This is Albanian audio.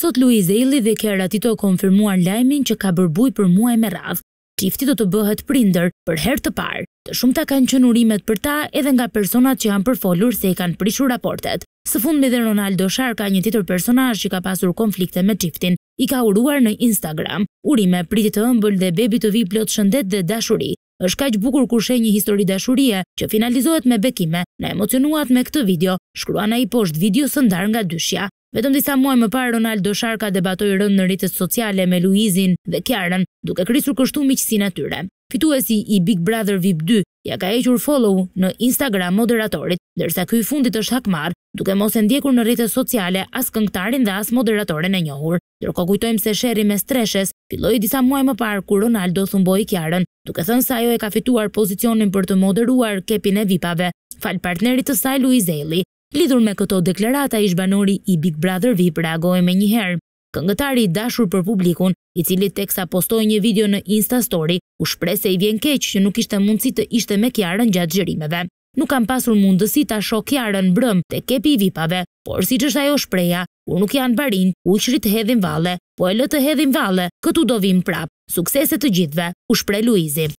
Sot Luiz Eili dhe Kera Tito konfirmuar lajmin që ka bërbuj për muaj me radhë. Qifti do të bëhet prinder për her të parë. Të shumë ta kanë qënë urimet për ta edhe nga personat që janë përfolur se i kanë prishur raportet. Së fund me dhe Ronaldo Shar ka një titër personaj që ka pasur konflikte me qiftin. I ka uruar në Instagram. Urime, pritit të ëmbël dhe bebi të vi plot shëndet dhe dashuri. është ka që bukur kur një histori dashurie që finalizohet me bekime, në emocionuat me këtë video, shkruana i poshtë video sëndar nga dyshja. Vetëm disa muaj më parë Ronaldo Sharka debatoi rënd në rrjetet sociale me Luizin dhe Kiarën, duke krisur kështu miqësinë atyre. Fituesi i Big Brother VIP 2 ja ka hequr follow në Instagram moderatorit, ndërsa ky i fundit është hakmar, duke mos e ndjekur në rrjetet sociale as këngëtarin dhe as moderatoren e njohur. Ndërkohë kujtojmë se sherri me streshes filloi disa muaj më parë kur Ronaldo thumboi Kiarën, duke thënë se ajo e ka fituar pozicionin për të moderuar kepin e VIP-ave, fal partnerit të saj Luizelli. Lidhur me këto deklarata, ish banori i Big Brother VIP reagoj me njëherë. Këngëtari i dashur për publikun, i cili teksa postoj një video në Insta Story, u shpre se i vjen keq që nuk ishte mundësi të ishte me kjarën gjatë gjërimeve. Nuk kam pasur mundësi të asho kjarën brëm të kepi i vipave, por si që shta jo shpreja, kur nuk janë barin, u shri të hedhin vale, po e lë të hedhin vale, këtu do vim prap, sukseset të gjithve, u shpre Luizi.